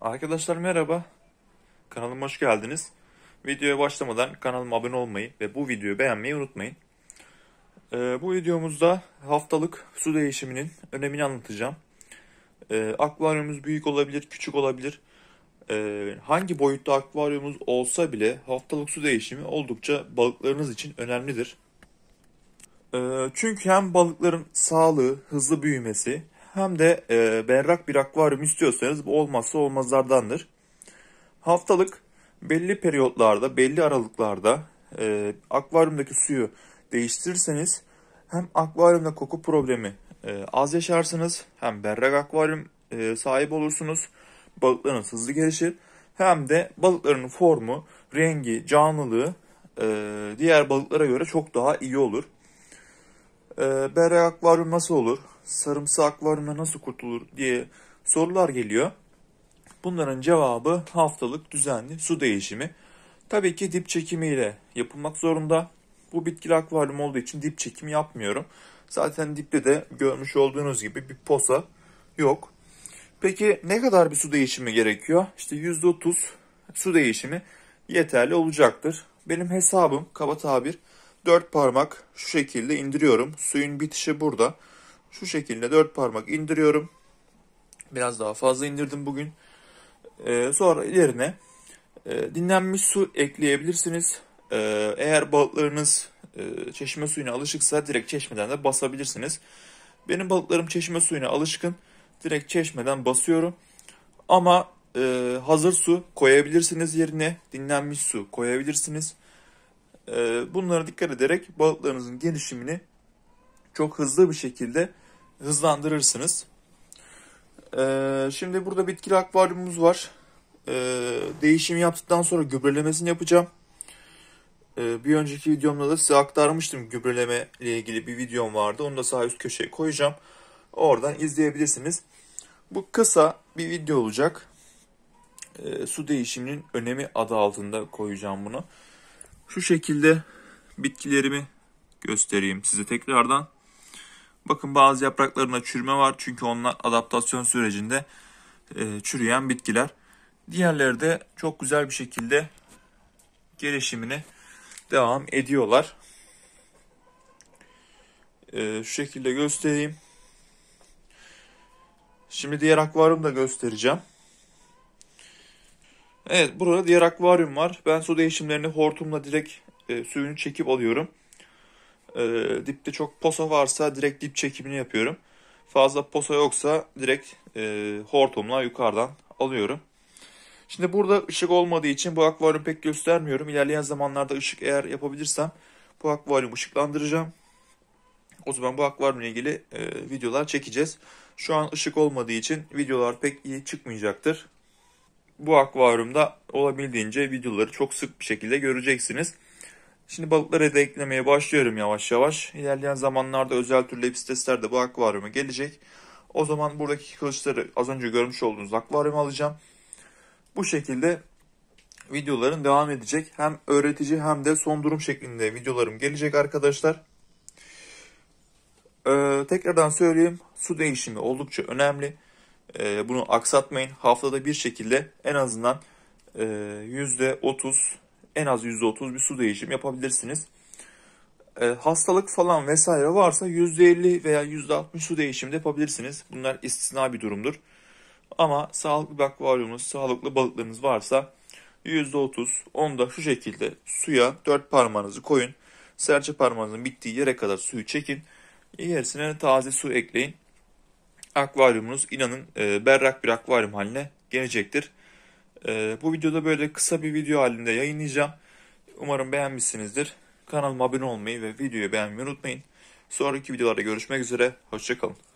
Arkadaşlar merhaba. Kanalıma hoş geldiniz. Videoya başlamadan kanalıma abone olmayı ve bu videoyu beğenmeyi unutmayın. Ee, bu videomuzda haftalık su değişiminin önemini anlatacağım. Ee, akvaryumumuz büyük olabilir, küçük olabilir. Ee, hangi boyutta akvaryumuz olsa bile haftalık su değişimi oldukça balıklarınız için önemlidir. Ee, çünkü hem balıkların sağlığı, hızlı büyümesi hem de e, berrak bir akvaryum istiyorsanız bu olmazsa olmazlardandır. Haftalık belli periyotlarda, belli aralıklarda e, akvaryumdaki suyu değiştirirseniz hem akvaryumda koku problemi e, az yaşarsınız, hem berrak akvaryum e, sahibi olursunuz, balıkların hızlı gelişir, hem de balıkların formu, rengi, canlılığı e, diğer balıklara göre çok daha iyi olur. E, berrak akvaryum nasıl olur? sarımsaklarına nasıl kurtulur diye sorular geliyor. Bunların cevabı haftalık düzenli su değişimi. Tabii ki dip çekimiyle yapılmak zorunda. Bu bitkili akvaryum olduğu için dip çekimi yapmıyorum. Zaten dipte de görmüş olduğunuz gibi bir posa yok. Peki ne kadar bir su değişimi gerekiyor? İşte %30 su değişimi yeterli olacaktır. Benim hesabım kaba tabir 4 parmak şu şekilde indiriyorum. Suyun bitişi burada. Şu şekilde dört parmak indiriyorum. Biraz daha fazla indirdim bugün. Ee, sonra yerine e, dinlenmiş su ekleyebilirsiniz. Ee, eğer balıklarınız e, çeşme suyuna alışıksa direkt çeşmeden de basabilirsiniz. Benim balıklarım çeşme suyuna alışkın. Direkt çeşmeden basıyorum. Ama e, hazır su koyabilirsiniz yerine. Dinlenmiş su koyabilirsiniz. E, bunlara dikkat ederek balıklarınızın gelişimini çok hızlı bir şekilde hızlandırırsınız. Ee, şimdi burada bitkili akvaryumumuz var. Ee, değişimi yaptıktan sonra gübrelemesini yapacağım. Ee, bir önceki videomda da size aktarmıştım gübreleme ile ilgili bir videom vardı. Onu da sağ üst köşeye koyacağım. Oradan izleyebilirsiniz. Bu kısa bir video olacak. E, su değişiminin önemi adı altında koyacağım bunu. Şu şekilde bitkilerimi göstereyim size tekrardan. Bakın bazı yapraklarında çürüme var çünkü onlar adaptasyon sürecinde e, çürüyen bitkiler. Diğerleri de çok güzel bir şekilde gelişimine devam ediyorlar. E, şu şekilde göstereyim. Şimdi diğer akvaryumu da göstereceğim. Evet burada diğer akvaryum var. Ben su değişimlerini hortumla direkt e, suyunu çekip alıyorum. E, dipte çok posa varsa direkt dip çekimini yapıyorum. Fazla posa yoksa direkt e, hortumla yukarıdan alıyorum. Şimdi burada ışık olmadığı için bu akvaryum pek göstermiyorum. İlerleyen zamanlarda ışık eğer yapabilirsem bu akvaryum ışıklandıracağım. O zaman bu akvaryum ile ilgili e, videolar çekeceğiz. Şu an ışık olmadığı için videolar pek iyi çıkmayacaktır. Bu akvaryumda olabildiğince videoları çok sık bir şekilde göreceksiniz. Şimdi balıkları da eklemeye başlıyorum yavaş yavaş. İlerleyen zamanlarda özel türlü de bu akvaryuma gelecek. O zaman buradaki kılıçları az önce görmüş olduğunuz akvaryuma alacağım. Bu şekilde videoların devam edecek. Hem öğretici hem de son durum şeklinde videolarım gelecek arkadaşlar. Ee, tekrardan söyleyeyim su değişimi oldukça önemli. Ee, bunu aksatmayın. Haftada bir şekilde en azından e, %30 en az %30 bir su değişim yapabilirsiniz. E, hastalık falan vesaire varsa %50 veya %60 su değişimi de yapabilirsiniz. Bunlar istisna bir durumdur. Ama sağlıklı bir akvaryumunuz, sağlıklı balıklarınız varsa %30, onu da şu şekilde suya dört parmağınızı koyun. Serçe parmağınızın bittiği yere kadar suyu çekin. Yerisine taze su ekleyin. Akvaryumunuz inanın e, berrak bir akvaryum haline gelecektir. Ee, bu videoda böyle kısa bir video halinde yayınlayacağım. Umarım beğenmişsinizdir. Kanalıma abone olmayı ve videoyu beğenmeyi unutmayın. Sonraki videolarda görüşmek üzere. Hoşçakalın.